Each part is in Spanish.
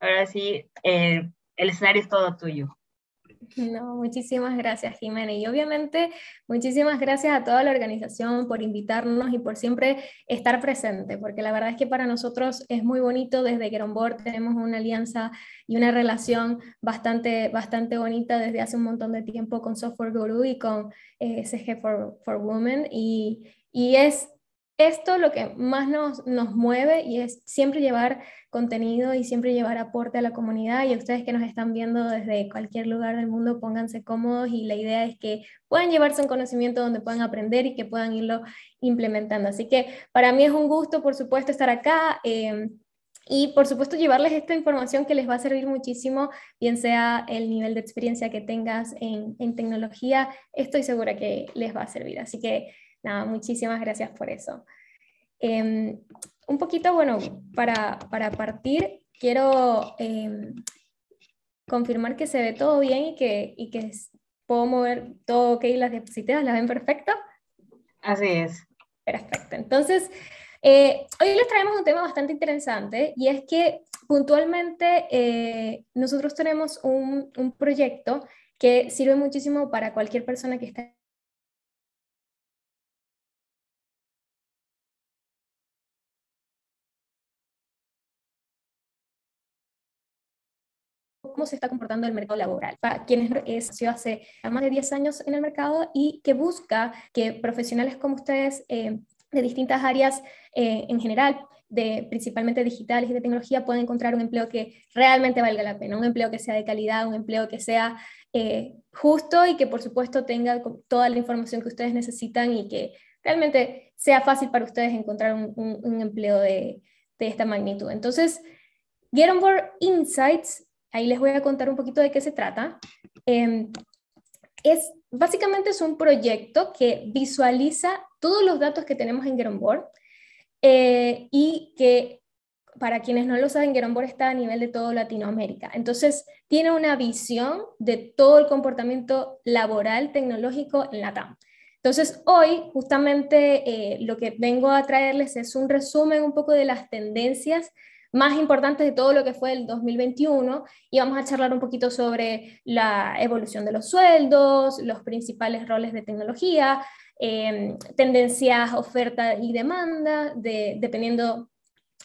Ahora sí, el escenario es todo tuyo. No, muchísimas gracias, Jimena. Y obviamente, muchísimas gracias a toda la organización por invitarnos y por siempre estar presente, porque la verdad es que para nosotros es muy bonito. Desde Geronbor tenemos una alianza y una relación bastante, bastante bonita desde hace un montón de tiempo con Software Guru y con SG eh, for, Women. Y, y es esto lo que más nos, mueve y es siempre llevar contenido y siempre llevar aporte a la comunidad y ustedes que nos están viendo desde cualquier lugar del mundo pónganse cómodos y la idea es que puedan llevarse un conocimiento donde puedan aprender y que puedan irlo implementando. Así que para mí es un gusto, por supuesto, estar acá. Em, y por supuesto llevarles esta información que les va a servir muchísimo, bien sea el nivel de experiencia que tengas en, en tecnología, estoy segura que les va a servir. Así que nada, muchísimas gracias por eso. Em, un poquito, bueno, para, partir, quiero em, confirmar que se ve todo bien y que, que puedo mover todo ok, las diapositivas las ven perfecto. Así es. Perfecto. Entonces, eh, hoy les traemos un tema bastante interesante y es que puntualmente eh, nosotros tenemos un, un, proyecto que sirve muchísimo para cualquier persona que está cómo se está comportando el mercado laboral. Para quienes es hace más de 10 años en el mercado y que busca que profesionales como ustedes eh, de distintas áreas eh, en general, de, principalmente digitales y de tecnología, puedan encontrar un empleo que realmente valga la pena, un empleo que sea de calidad, un empleo que sea eh, justo y que por supuesto tenga toda la información que ustedes necesitan y que realmente sea fácil para ustedes encontrar un, un empleo de, de esta magnitud. Entonces, Get on Board Insights Ahí les voy a contar un poquito de qué se trata. Em, es, básicamente es un proyecto que visualiza todos los datos que tenemos en Geronboard eh, y que para quienes no lo saben, Geronboard está a nivel de toda Latinoamérica. Entonces, tiene una visión de todo el comportamiento laboral tecnológico en la TAM. Entonces, hoy justamente eh, lo que vengo a traerles es un resumen un poco de las tendencias más importantes de todo lo que fue el 2021 y vamos a charlar un poquito sobre la evolución de los sueldos, los principales roles de tecnología, em, tendencias, oferta y demanda, dependiendo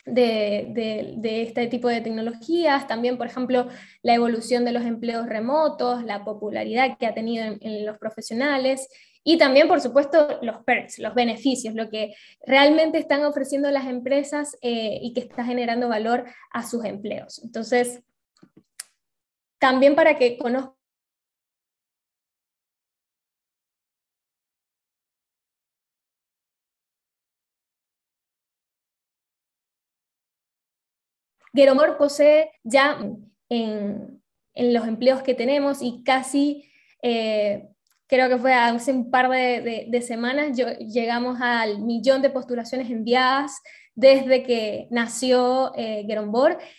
de, este tipo de tecnologías, también, por ejemplo, la evolución de los empleos remotos, la popularidad que ha tenido en los profesionales y también, por supuesto, los perks, los beneficios, lo que realmente están ofreciendo las empresas eh, y que está generando valor a sus empleos. Entonces, también para que conozcan Geromor posee ya en, los empleos que tenemos y casi eh, creo que fue hace un par de, semanas, yo, llegamos al millón de postulaciones enviadas desde que nació eh,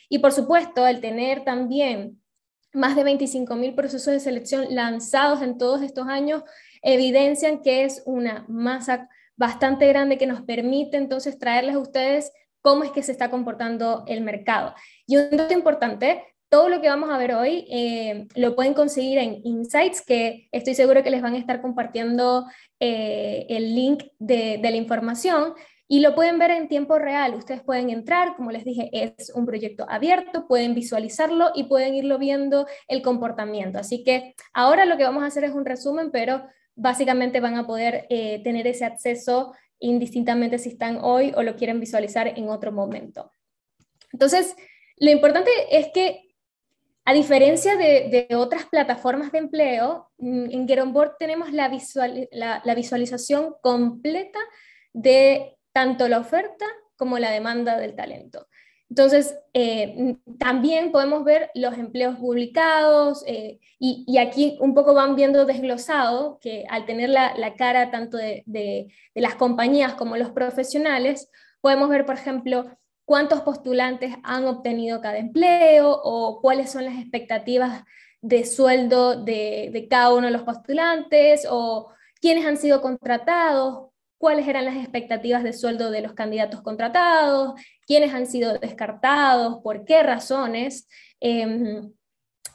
Y por supuesto, el tener también más de 25.000 procesos de selección lanzados en todos estos años, evidencian que es una masa bastante grande que nos permite entonces traerles a ustedes cómo es que se está comportando el mercado. Y un dato importante todo lo que vamos a ver hoy eh, lo pueden conseguir en Insights, que estoy seguro que les van a estar compartiendo eh, el link de, la información y lo pueden ver en tiempo real. Ustedes pueden entrar, como les dije, es un proyecto abierto, pueden visualizarlo y pueden irlo viendo el comportamiento. Así que ahora lo que vamos a hacer es un resumen, pero básicamente van a poder eh, tener ese acceso indistintamente si están hoy o lo quieren visualizar en otro momento. Entonces, lo importante es que a diferencia de, otras plataformas de empleo, mm, en Get Board tenemos la, visualización completa de tanto la oferta como la demanda del talento. Entonces, eh, mm, también podemos ver los empleos publicados eh, y, aquí un poco van viendo desglosado que al tener la, cara tanto de, las compañías como los profesionales, podemos ver, por ejemplo, cuántos postulantes han obtenido cada empleo o cuáles son las expectativas de sueldo de, cada uno de los postulantes o quiénes han sido contratados, cuáles eran las expectativas de sueldo de los candidatos contratados, quiénes han sido descartados, por qué razones. Em,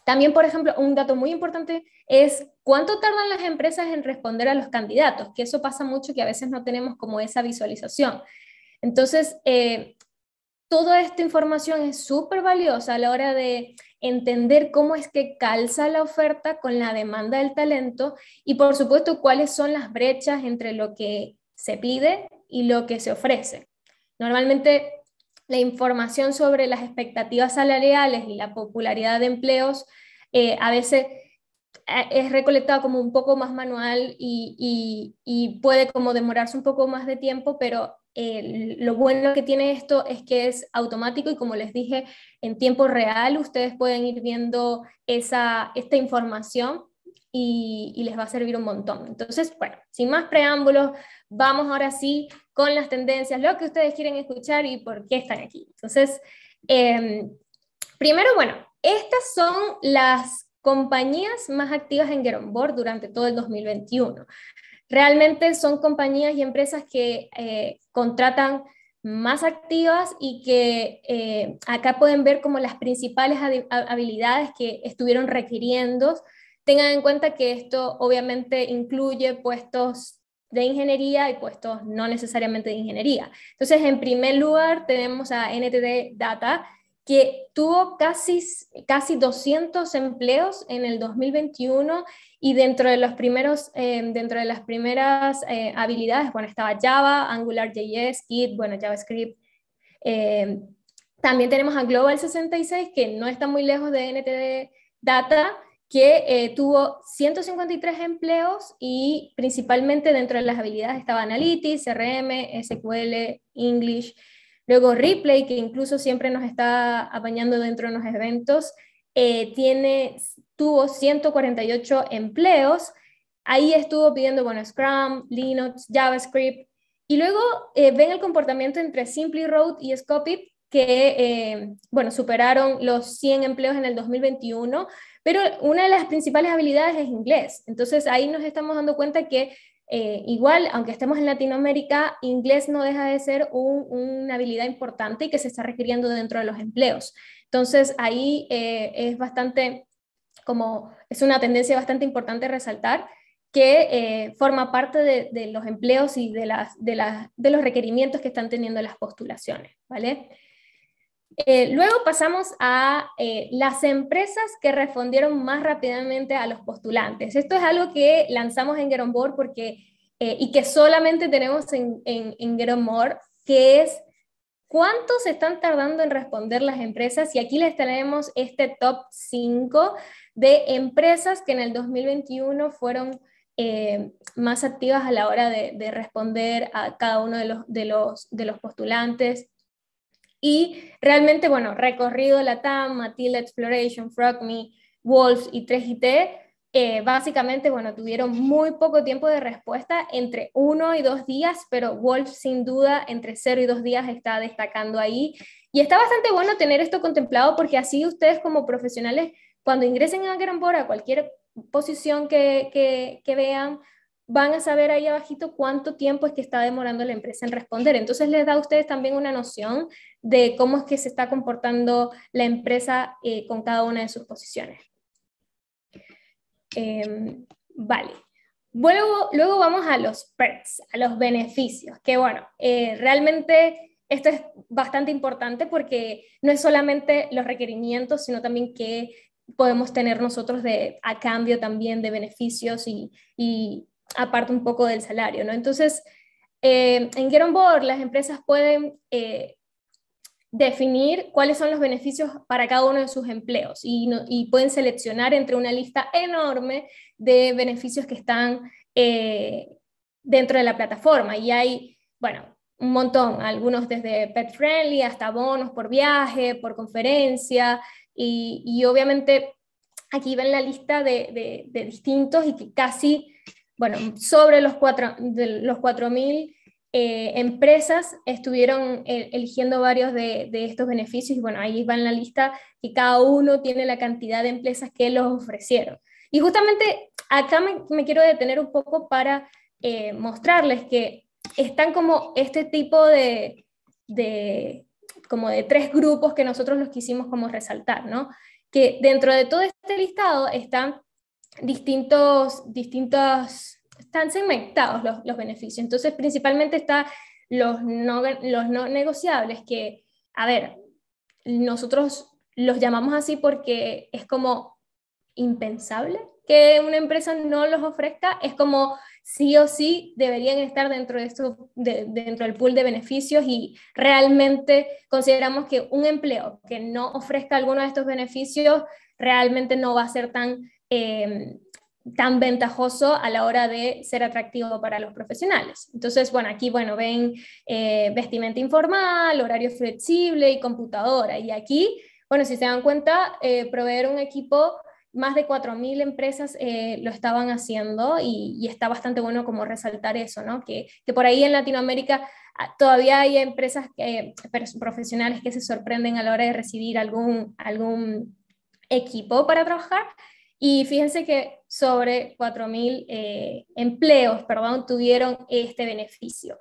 también, por ejemplo, un dato muy importante es cuánto tardan las empresas en responder a los candidatos, que eso pasa mucho que a veces no tenemos como esa visualización. Entonces, eh, toda esta información es súper valiosa a la hora de entender cómo es que calza la oferta con la demanda del talento y por supuesto cuáles son las brechas entre lo que se pide y lo que se ofrece. Normalmente la información sobre las expectativas salariales y la popularidad de empleos eh, a veces eh, es recolectada como un poco más manual y, y, puede como demorarse un poco más de tiempo, pero eh, lo bueno que tiene esto es que es automático y como les dije, en tiempo real ustedes pueden ir viendo esa, esta información y, les va a servir un montón. Entonces, bueno, sin más preámbulos, vamos ahora sí con las tendencias, lo que ustedes quieren escuchar y por qué están aquí. Entonces, em, primero, bueno, estas son las compañías más activas en Get Board durante todo el 2021. Realmente son compañías y empresas que eh, contratan más activas y que eh, acá pueden ver como las principales habilidades que estuvieron requiriendo. Tengan en cuenta que esto obviamente incluye puestos de ingeniería y puestos no necesariamente de ingeniería. Entonces, en primer lugar, tenemos a NTT Data, que tuvo casi, casi 200 empleos en el 2021 y dentro de, los primeros, em, dentro de las primeras eh, habilidades, bueno, estaba Java, AngularJS, Git, bueno, JavaScript. Em, también tenemos a Global 66, que no está muy lejos de NTD Data, que eh, tuvo 153 empleos y principalmente dentro de las habilidades estaba Analytics, CRM, SQL, English, Luego Ripley, que incluso siempre nos está apañando dentro de los eventos, eh, tiene, tuvo 148 empleos. Ahí estuvo pidiendo, bueno, Scrum, Linux, JavaScript. Y luego eh, ven el comportamiento entre Simply Road y Scopit, que, eh, bueno, superaron los 100 empleos en el 2021, pero una de las principales habilidades es inglés. Entonces ahí nos estamos dando cuenta que eh, igual, aunque estemos en Latinoamérica, inglés no deja de ser una habilidad importante y que se está requiriendo dentro de los empleos. Entonces, ahí eh, es bastante, como es una tendencia bastante importante resaltar que eh, forma parte de, de, los empleos y de, las, de, las, de los requerimientos que están teniendo las postulaciones, ¿vale? Eh, luego pasamos a eh, las empresas que respondieron más rápidamente a los postulantes. Esto es algo que lanzamos en board porque, eh, y que solamente tenemos en, en, en que es cuánto se están tardando en responder las empresas. Y aquí les tenemos este top 5 de empresas que en el 2021 fueron más activas a la hora de, responder a cada uno de los, de los, de los postulantes y realmente, bueno, recorrido la TAM, Matilda Exploration, FrogMe, Wolf y 3 eh, básicamente, bueno, tuvieron muy poco tiempo de respuesta, entre uno y dos días, pero Wolf sin duda entre cero y dos días está destacando ahí. Y está bastante bueno tener esto contemplado porque así ustedes como profesionales, cuando ingresen a Gran a cualquier posición que, que vean van a saber ahí abajito cuánto tiempo es que está demorando la empresa en responder. Entonces les da a ustedes también una noción de cómo es que se está comportando la empresa eh, con cada una de sus posiciones. Em, vale. Luego, luego, vamos a los perks, a los beneficios, que bueno, eh, realmente esto es bastante importante porque no es solamente los requerimientos, sino también qué podemos tener nosotros de, a cambio también de beneficios y aparte un poco del salario, ¿no? Entonces, eh, en Get Board las empresas pueden eh, definir cuáles son los beneficios para cada uno de sus empleos y, pueden seleccionar entre una lista enorme de beneficios que están eh, dentro de la plataforma. Y hay, bueno, un montón, algunos desde pet friendly hasta bonos por viaje, por conferencia, y, obviamente aquí ven la lista de, de distintos y que casi bueno, sobre los 4.000 los eh, empresas estuvieron eh, eligiendo varios de, estos beneficios y bueno, ahí va en la lista y cada uno tiene la cantidad de empresas que los ofrecieron. Y justamente acá me, quiero detener un poco para eh, mostrarles que están como este tipo de, de, como de tres grupos que nosotros los quisimos como resaltar, ¿no? Que dentro de todo este listado están distintos, están segmentados los, beneficios. Entonces, principalmente está los no, los no negociables, que, a ver, nosotros los llamamos así porque es como impensable que una empresa no los ofrezca, es como sí o sí deberían estar dentro, de esto, dentro del pool de beneficios y realmente consideramos que un empleo que no ofrezca alguno de estos beneficios realmente no va a ser tan Em, tan ventajoso a la hora de ser atractivo para los profesionales. Entonces, bueno, aquí, bueno, ven eh, vestimenta informal, horario flexible y computadora. Y aquí, bueno, si se dan cuenta, eh, proveer un equipo, más de 4.000 empresas eh, lo estaban haciendo y, está bastante bueno como resaltar eso, ¿no? Que, que por ahí en Latinoamérica ah, todavía hay empresas profesionales que se sorprenden a la hora de recibir algún, algún equipo para trabajar y fíjense que sobre 4.000 eh, empleos perdón, tuvieron este beneficio.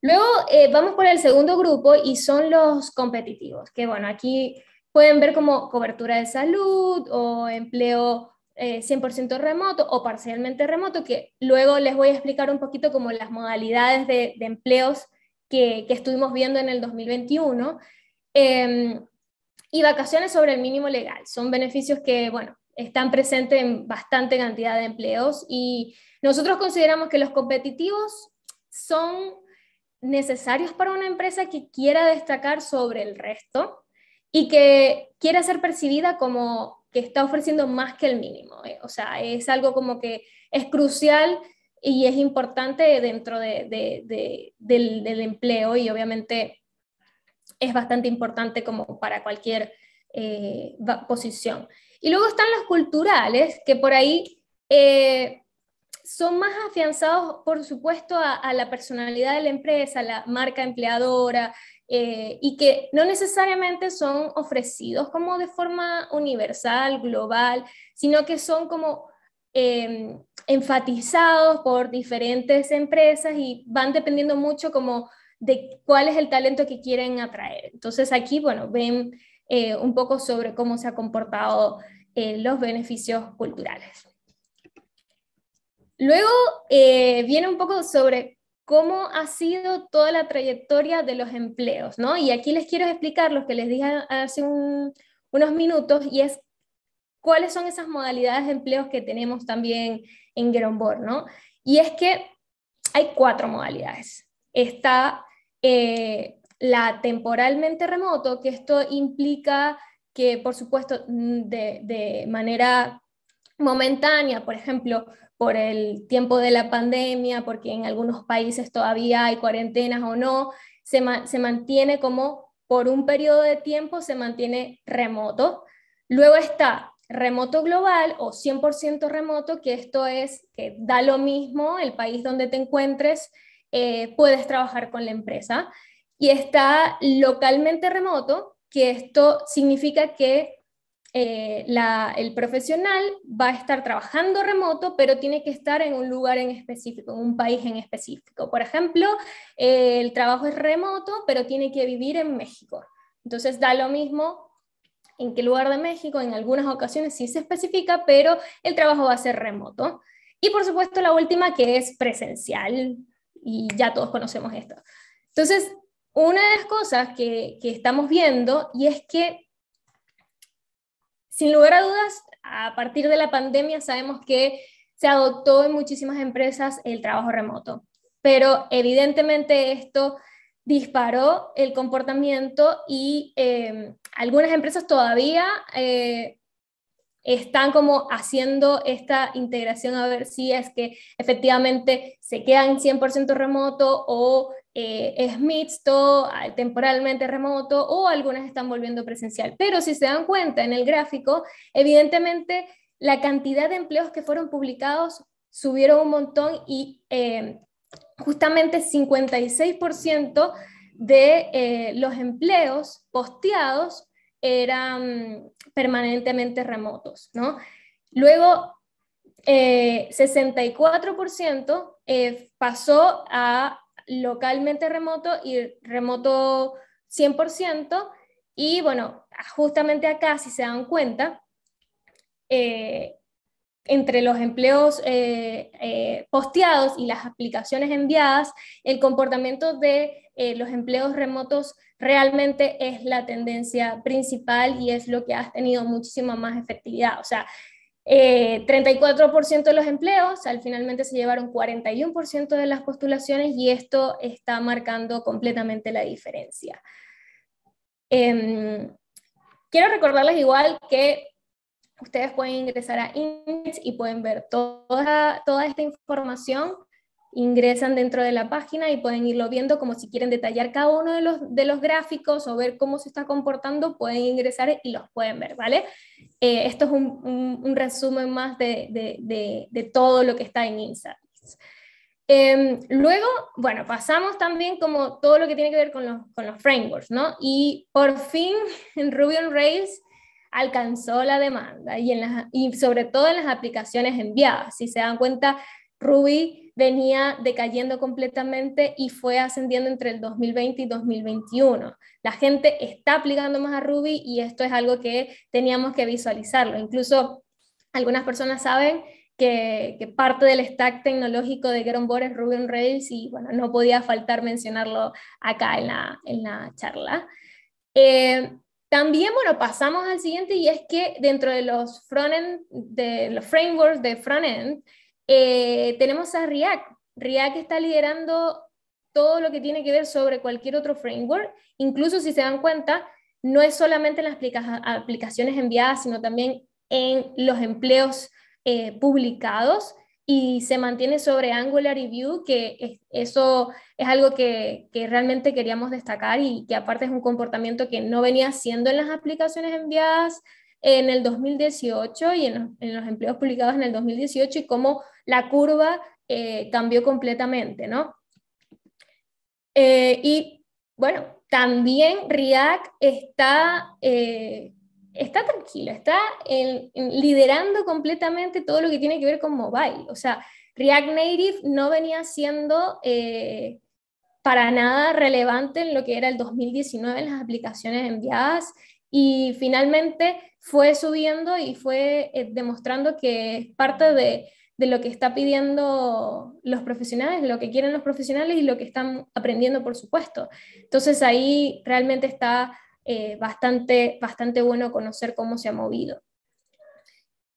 Luego eh, vamos por el segundo grupo y son los competitivos, que bueno, aquí pueden ver como cobertura de salud o empleo 100% eh, remoto o parcialmente remoto, que luego les voy a explicar un poquito como las modalidades de, empleos que, estuvimos viendo en el 2021. Em, y vacaciones sobre el mínimo legal. Son beneficios que, bueno, están presentes en bastante cantidad de empleos y nosotros consideramos que los competitivos son necesarios para una empresa que quiera destacar sobre el resto y que quiera ser percibida como que está ofreciendo más que el mínimo. ¿eh? O sea, es algo como que es crucial y es importante dentro del, empleo y obviamente es bastante importante como para cualquier eh, posición. Y luego están los culturales, que por ahí eh, son más afianzados, por supuesto, a, la personalidad de la empresa, la marca empleadora, eh, y que no necesariamente son ofrecidos como de forma universal, global, sino que son como em, enfatizados por diferentes empresas y van dependiendo mucho como de cuál es el talento que quieren atraer. Entonces aquí, bueno, ven eh, un poco sobre cómo se han comportado eh, los beneficios culturales. Luego eh, viene un poco sobre cómo ha sido toda la trayectoria de los empleos, ¿no? Y aquí les quiero explicar lo que les dije hace unos minutos y es cuáles son esas modalidades de empleos que tenemos también en Gerombor, ¿no? Y es que hay cuatro modalidades. Está eh, la temporalmente remoto, que esto implica que, por supuesto, mm, de, manera momentánea, por ejemplo, por el tiempo de la pandemia, porque en algunos países todavía hay cuarentenas o no, se, mantiene como por un periodo de tiempo, se mantiene remoto. Luego está remoto global o 100% remoto, que esto es que da lo mismo el país donde te encuentres, eh, puedes trabajar con la empresa y está localmente remoto, que esto significa que eh, el profesional va a estar trabajando remoto, pero tiene que estar en un lugar en específico, en un país en específico. Por ejemplo, eh, el trabajo es remoto, pero tiene que vivir en México. Entonces da lo mismo en qué lugar de México, en algunas ocasiones sí se especifica, pero el trabajo va a ser remoto. Y por supuesto la última que es presencial, y ya todos conocemos esto. Entonces, una de las cosas que, estamos viendo y es que, sin lugar a dudas, a partir de la pandemia sabemos que se adoptó en muchísimas empresas el trabajo remoto, pero evidentemente esto disparó el comportamiento y eh, algunas empresas todavía eh, están como haciendo esta integración a ver si es que efectivamente se quedan 100% remoto o eh, es mixto, ah, temporalmente remoto o algunas están volviendo presencial. Pero si se dan cuenta en el gráfico, evidentemente la cantidad de empleos que fueron publicados subieron un montón y eh, justamente 56% de eh, los empleos posteados eran permanentemente remotos, ¿no? Luego, 64% pasó a localmente remoto y remoto 100%. Y bueno, justamente acá, si se dan cuenta, eh, entre los empleos eh, eh, posteados y las aplicaciones enviadas, el comportamiento de los empleos remotos realmente es la tendencia principal y es lo que ha tenido muchísima más efectividad. O sea, 34% eh, de los empleos, al finalmente se llevaron 41% de las postulaciones y esto está marcando completamente la diferencia. Em, quiero recordarles igual que ustedes pueden ingresar a INEX y pueden ver toda, toda esta información ingresan dentro de la página y pueden irlo viendo como si quieren detallar cada uno de los, de los gráficos o ver cómo se está comportando, pueden ingresar y los pueden ver, ¿vale? Eh, esto es un, resumen más de, de, de, todo lo que está en Insights. Em, luego, bueno, pasamos también como todo lo que tiene que ver con los, con los frameworks, ¿no? Y por fin Ruby on Rails alcanzó la demanda y, en las, y sobre todo en las aplicaciones enviadas. Si se dan cuenta, Ruby venía decayendo completamente y fue ascendiendo entre el 2020 y 2021. La gente está aplicando más a Ruby y esto es algo que teníamos que visualizarlo. Incluso algunas personas saben que, parte del stack tecnológico de Get es Ruby on Rails y bueno, no podía faltar mencionarlo acá en la, en la charla. Eh, también, bueno, pasamos al siguiente y es que dentro de los, frameworks de los frameworks de frontend, eh, tenemos a React. React está liderando todo lo que tiene que ver sobre cualquier otro framework. Incluso si se dan cuenta, no es solamente en las aplicaciones enviadas, sino también en los empleos eh, publicados y se mantiene sobre Angular y Vue, que eso es algo que, que, realmente queríamos destacar y que aparte es un comportamiento que no venía siendo en las aplicaciones enviadas en el 2018 y en los, empleos publicados en el 2018 y cómo la curva eh, cambió completamente, ¿no? Eh, y bueno, también React está, eh, está tranquilo, está liderando completamente todo lo que tiene que ver con mobile. O sea, React Native no venía siendo para nada relevante en lo que era el 2019 en las aplicaciones enviadas y finalmente fue subiendo y fue eh, demostrando que es parte de, lo que está pidiendo los profesionales, lo que quieren los profesionales y lo que están aprendiendo, por supuesto. Entonces ahí realmente está eh, bastante, bastante bueno conocer cómo se ha movido.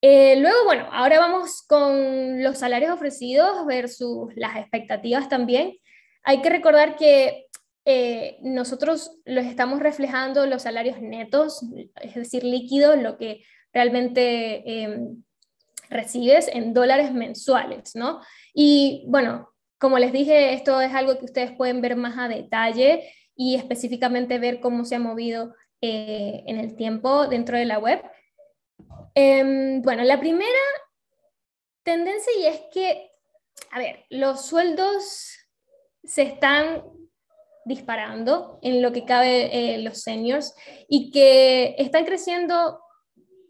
Eh, luego, bueno, ahora vamos con los salarios ofrecidos versus las expectativas también. Hay que recordar que eh, nosotros los estamos reflejando los salarios netos, es decir, líquidos, lo que realmente em, recibes en dólares mensuales, ¿no? Y bueno, como les dije, esto es algo que ustedes pueden ver más a detalle y específicamente ver cómo se ha movido eh, en el tiempo dentro de la web. Em, bueno, la primera tendencia y es que, a ver, los sueldos se están disparando en lo que cabe eh, los seniors y que están creciendo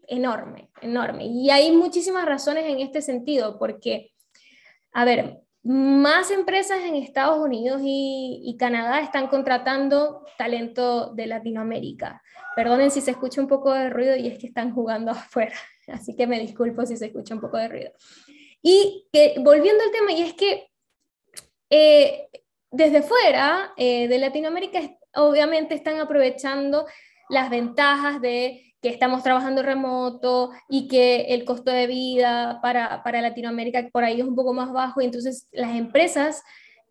enorme, enorme. Y hay muchísimas razones en este sentido, porque, a ver, más empresas en Estados Unidos y, Canadá están contratando talento de Latinoamérica. Perdonen si se escucha un poco de ruido y es que están jugando afuera, así que me disculpo si se escucha un poco de ruido. Y que, volviendo al tema, y es que eh, desde fuera eh, de Latinoamérica obviamente están aprovechando las ventajas de que estamos trabajando remoto y que el costo de vida para, para Latinoamérica por ahí es un poco más bajo y entonces las empresas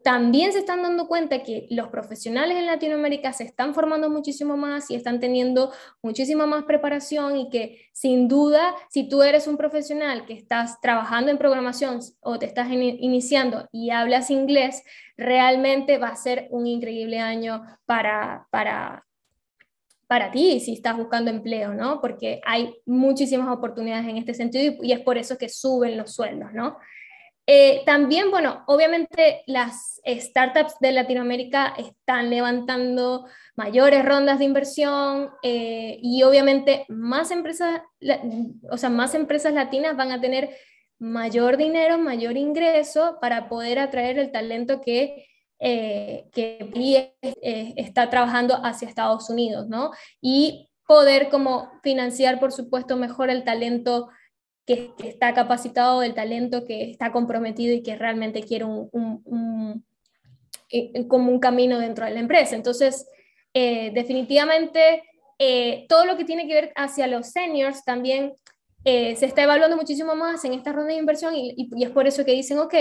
también se están dando cuenta que los profesionales en Latinoamérica se están formando muchísimo más y están teniendo muchísima más preparación y que sin duda, si tú eres un profesional que estás trabajando en programación o te estás iniciando y hablas inglés, realmente va a ser un increíble año para, para, para ti si estás buscando empleo, ¿no? Porque hay muchísimas oportunidades en este sentido y, y es por eso que suben los sueldos, ¿no? Eh, también, bueno, obviamente las startups de Latinoamérica están levantando mayores rondas de inversión eh, y obviamente más empresas, o sea, más empresas latinas van a tener mayor dinero, mayor ingreso para poder atraer el talento que, eh, que está trabajando hacia Estados Unidos, ¿no? Y poder como financiar, por supuesto, mejor el talento que, está capacitado del talento, que está comprometido y que realmente quiere un, eh, eh, como un camino dentro de la empresa. Entonces, eh, definitivamente, todo lo que tiene que ver hacia los seniors también se está evaluando muchísimo más en esta ronda de inversión y, y, es por eso que dicen, ok,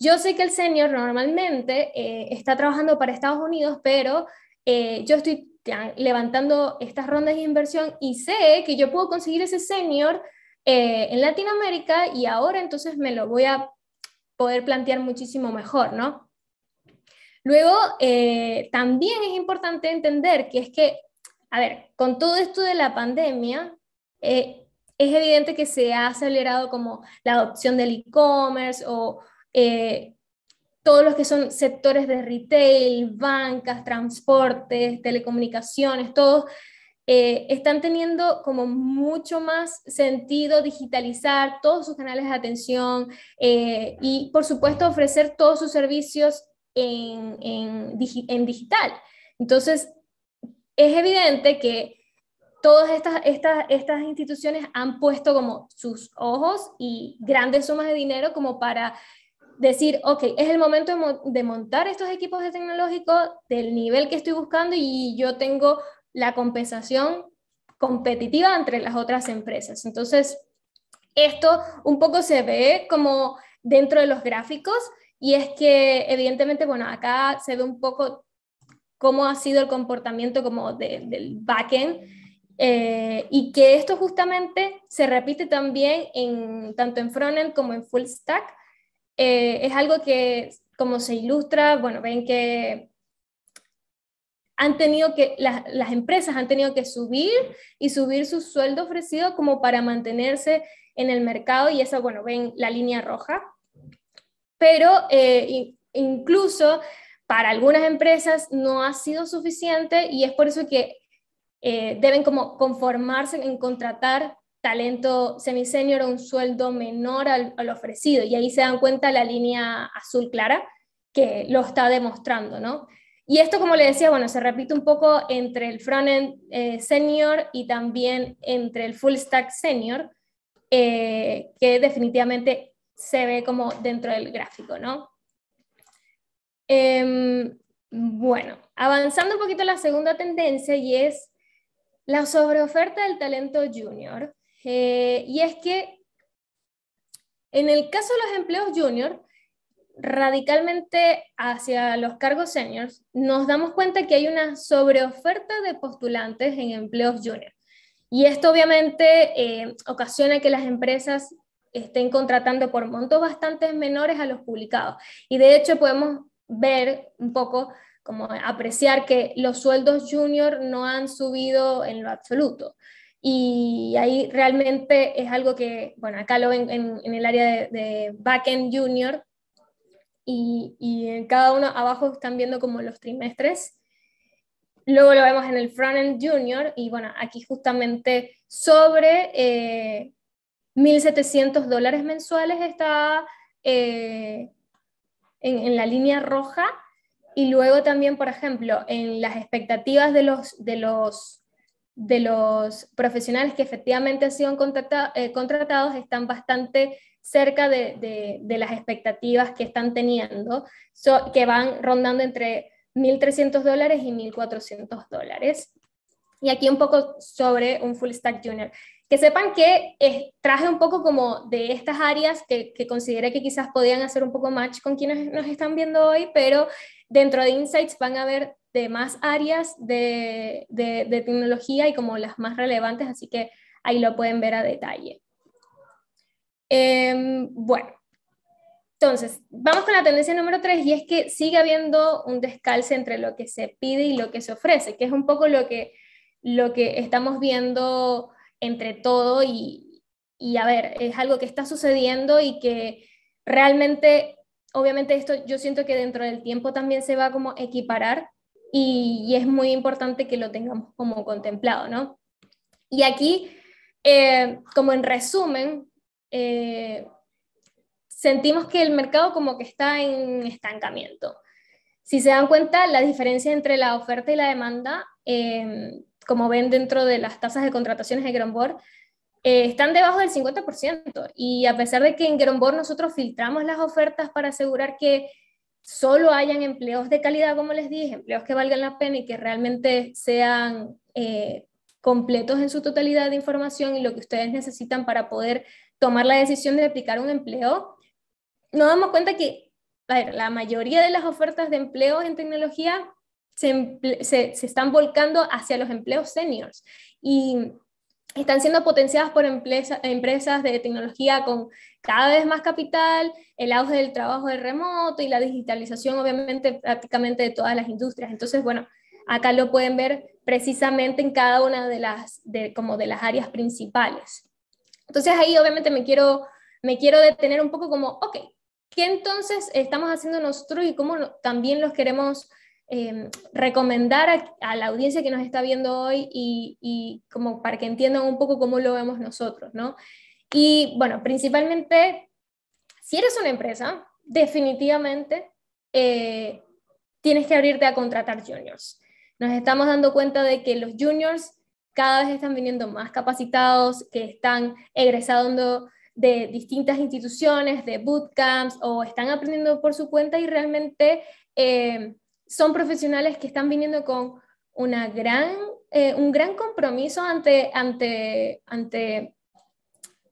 yo sé que el senior normalmente está trabajando para Estados Unidos, pero yo estoy levantando estas rondas de inversión y sé que yo puedo conseguir ese senior eh, en Latinoamérica y ahora entonces me lo voy a poder plantear muchísimo mejor, ¿no? Luego, eh, también es importante entender que es que, a ver, con todo esto de la pandemia, eh, es evidente que se ha acelerado como la adopción del e-commerce o todos los que son sectores de retail, bancas, transportes, telecomunicaciones, todos eh, están teniendo como mucho más sentido digitalizar todos sus canales de atención eh, y por supuesto ofrecer todos sus servicios en, en, digital. Entonces, es evidente que todas estas, estas, estas, instituciones han puesto como sus ojos y grandes sumas de dinero como para decir, ok, es el momento de, montar estos equipos tecnológicos del nivel que estoy buscando y yo tengo la compensación competitiva entre las otras empresas. Entonces, esto un poco se ve como dentro de los gráficos y es que evidentemente, bueno, acá se ve un poco cómo ha sido el comportamiento como del backend eh, y que esto justamente se repite también en, tanto en frontend como en full stack. Eh, es algo que como se ilustra, bueno, ven que han tenido que, las, empresas han tenido que subir y subir su sueldo ofrecido como para mantenerse en el mercado y eso, bueno, ven la línea roja. Pero eh, incluso para algunas empresas no ha sido suficiente y es por eso que eh, deben como conformarse en contratar talento semisénior a un sueldo menor al, al, ofrecido. Y ahí se dan cuenta la línea azul clara que lo está demostrando, ¿no? Y esto, como le decía, bueno, se repite un poco entre el front-end eh, senior y también entre el full stack senior, eh, que definitivamente se ve como dentro del gráfico, ¿no? Em, bueno, avanzando un poquito la segunda tendencia y es la sobreoferta del talento junior. Eh, y es que en el caso de los empleos junior, radicalmente hacia los cargos seniors, nos damos cuenta que hay una sobreoferta de postulantes en empleos junior. Y esto obviamente eh, ocasiona que las empresas estén contratando por montos bastante menores a los publicados. Y de hecho podemos ver un poco, como apreciar que los sueldos junior no han subido en lo absoluto. Y ahí realmente es algo que, bueno, acá lo ven en, el área de, de end junior, y, en cada uno abajo están viendo como los trimestres. Luego lo vemos en el Frontend Junior y bueno, aquí justamente sobre 1.700 eh, dólares mensuales está eh, en, la línea roja y luego también, por ejemplo, en las expectativas de los, de los, de los profesionales que efectivamente han sido eh, contratados están bastante cerca de, de, las expectativas que están teniendo, que van rondando entre 1.300 dólares y 1.400 dólares. Y aquí un poco sobre un full stack junior. Que sepan que eh, traje un poco como de estas áreas que, consideré que quizás podían hacer un poco match con quienes nos están viendo hoy, pero dentro de Insights van a ver de más áreas de, de tecnología y como las más relevantes, así que ahí lo pueden ver a detalle. Em, bueno, entonces, vamos con la tendencia número tres, y es que sigue habiendo un descalce entre lo que se pide y lo que se ofrece, que es un poco lo que, lo que estamos viendo entre todo y, a ver, es algo que está sucediendo y que realmente, obviamente esto yo siento que dentro del tiempo también se va como equiparar y, es muy importante que lo tengamos como contemplado, ¿no? Y aquí, eh, como en resumen, eh, sentimos que el mercado como que está en estancamiento. Si se dan cuenta, la diferencia entre la oferta y la demanda, eh, como ven dentro de las tasas de contrataciones de Grombor eh, están debajo del 50%. Y a pesar de que en Grombor nosotros filtramos las ofertas para asegurar que solo hayan empleos de calidad, como les dije, empleos que valgan la pena y que realmente sean completos en su totalidad de información y lo que ustedes necesitan para poder tomar la decisión de aplicar un empleo, nos damos cuenta que ver, la mayoría de las ofertas de empleo en tecnología se, están volcando hacia los empleos seniors y están siendo potenciadas por empresas de tecnología con cada vez más capital, el auge del trabajo de remoto y la digitalización, obviamente, prácticamente de todas las industrias. Entonces, bueno, acá lo pueden ver precisamente en cada una de las, como de las áreas principales. Entonces ahí obviamente me quiero, me quiero detener un poco como, ok, ¿qué entonces estamos haciendo nosotros y cómo también los queremos em, recomendar a, la audiencia que nos está viendo hoy y, como para que entiendan un poco cómo lo vemos nosotros, ¿no? Y bueno, principalmente, si eres una empresa, definitivamente eh, tienes que abrirte a contratar juniors nos estamos dando cuenta de que los juniors cada vez están viniendo más capacitados, que están egresando de distintas instituciones, de bootcamps, o están aprendiendo por su cuenta y realmente eh, son profesionales que están viniendo con una gran, eh, un gran compromiso ante, ante, ante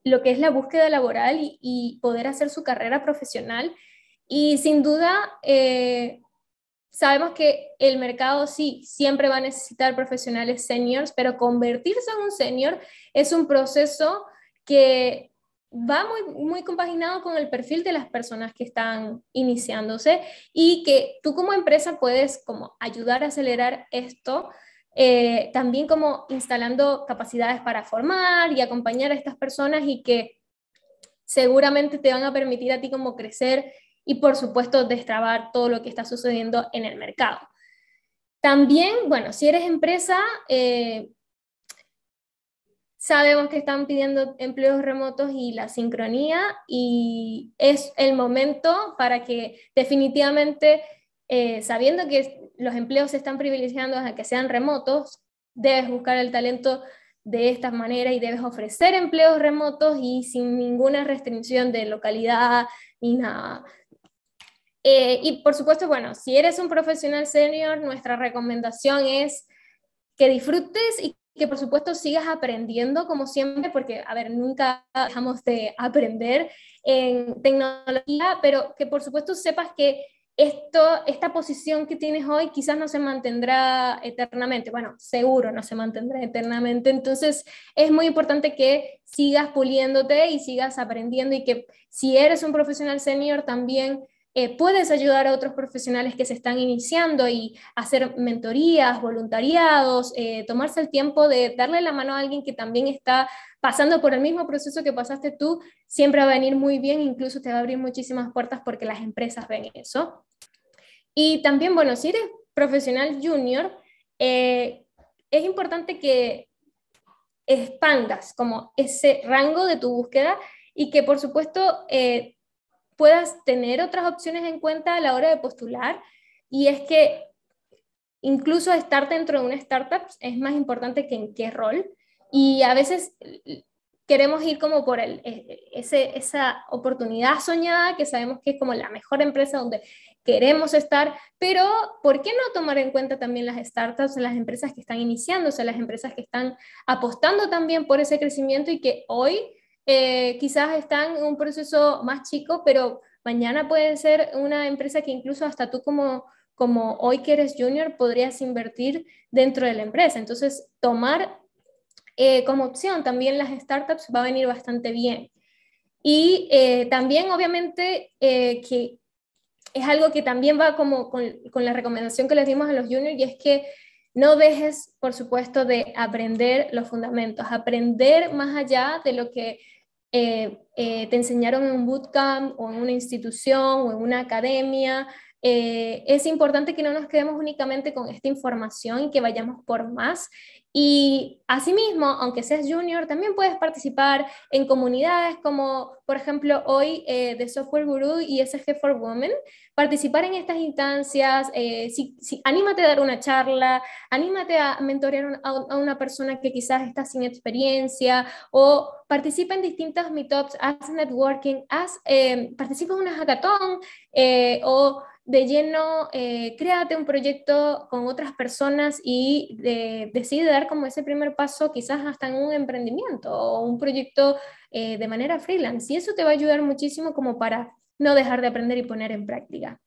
lo que es la búsqueda laboral y, poder hacer su carrera profesional. Y sin duda, eh, Sabemos que el mercado sí, siempre va a necesitar profesionales seniors, pero convertirse en un senior es un proceso que va muy, muy compaginado con el perfil de las personas que están iniciándose y que tú como empresa puedes como ayudar a acelerar esto, eh, también como instalando capacidades para formar y acompañar a estas personas y que seguramente te van a permitir a ti como crecer y por supuesto destrabar todo lo que está sucediendo en el mercado. También, bueno, si eres empresa, eh, sabemos que están pidiendo empleos remotos y la sincronía y es el momento para que definitivamente, eh, sabiendo que los empleos se están privilegiando a que sean remotos, debes buscar el talento de esta manera y debes ofrecer empleos remotos y sin ninguna restricción de localidad ni nada. Eh, y por supuesto, bueno, si eres un profesional senior, nuestra recomendación es que disfrutes y que por supuesto sigas aprendiendo como siempre, porque, a ver, nunca dejamos de aprender en tecnología, pero que por supuesto sepas que esto, esta posición que tienes hoy quizás no se mantendrá eternamente, bueno, seguro no se mantendrá eternamente, entonces es muy importante que sigas puliéndote y sigas aprendiendo y que si eres un profesional senior también eh, puedes ayudar a otros profesionales que se están iniciando y hacer mentorías, voluntariados, eh, tomarse el tiempo de darle la mano a alguien que también está pasando por el mismo proceso que pasaste tú, siempre va a venir muy bien, incluso te va a abrir muchísimas puertas porque las empresas ven eso. Y también, bueno, si eres profesional junior, eh, es importante que expandas como ese rango de tu búsqueda y que por supuesto puedas tener otras opciones en cuenta a la hora de postular y es que incluso estar dentro de una startup es más importante que en qué rol y a veces queremos ir como por e, e, ese, esa oportunidad soñada que sabemos que es como la mejor empresa donde queremos estar, pero ¿por qué no tomar en cuenta también las startups, las empresas que están iniciándose, las empresas que están apostando también por ese crecimiento y que hoy eh, quizás están en un proceso más chico, pero mañana puede ser una empresa que incluso hasta tú como, como hoy que eres junior podrías invertir dentro de la empresa. Entonces, tomar eh, como opción también las startups va a venir bastante bien. Y eh, también, obviamente, que es algo que también va como con, con la recomendación que les dimos a los juniors y es que no dejes, por supuesto, de aprender los fundamentos, aprender más allá de lo que eh, eh, te enseñaron en un bootcamp o en una institución o en una academia. Eh, es importante que no nos quedemos únicamente con esta información y que vayamos por más y asimismo, aunque seas junior, también puedes participar en comunidades como, por ejemplo, hoy eh, de Software Guru y SG for Women. Participar en estas instancias, eh, si, anímate a dar una charla, anímate a mentorear a, una persona que quizás está sin experiencia o participa en distintos meetups, haz networking, haz, eh, participa en una hackathon o de lleno, eh, créate un proyecto con otras personas y decide dar como ese primer paso quizás hasta en un emprendimiento o un proyecto eh, de manera freelance. Y eso te va a ayudar muchísimo como para no dejar de aprender y poner en práctica.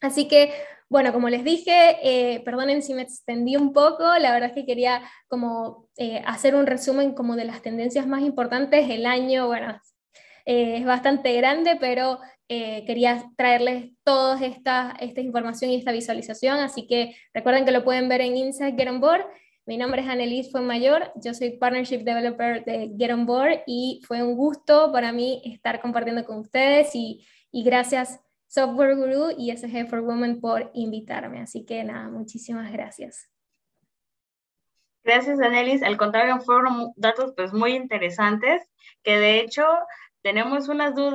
Así que, bueno, como les dije, eh, perdonen si me extendí un poco, la verdad es que quería como hacer un resumen como de las tendencias más importantes del año, bueno, es bastante grande, pero eh, quería traerles toda esta, esta información y esta visualización, así que recuerden que lo pueden ver en Insight Get On Board. Mi nombre es Annelies Fuenmayor, yo soy Partnership Developer de Get On Board y fue un gusto para mí estar compartiendo con ustedes y, y gracias Software Guru y SG for Women por invitarme. Así que nada, muchísimas gracias. Gracias, Annelies. Al contrario, fueron datos pues muy interesantes que de hecho tenemos unas dudas.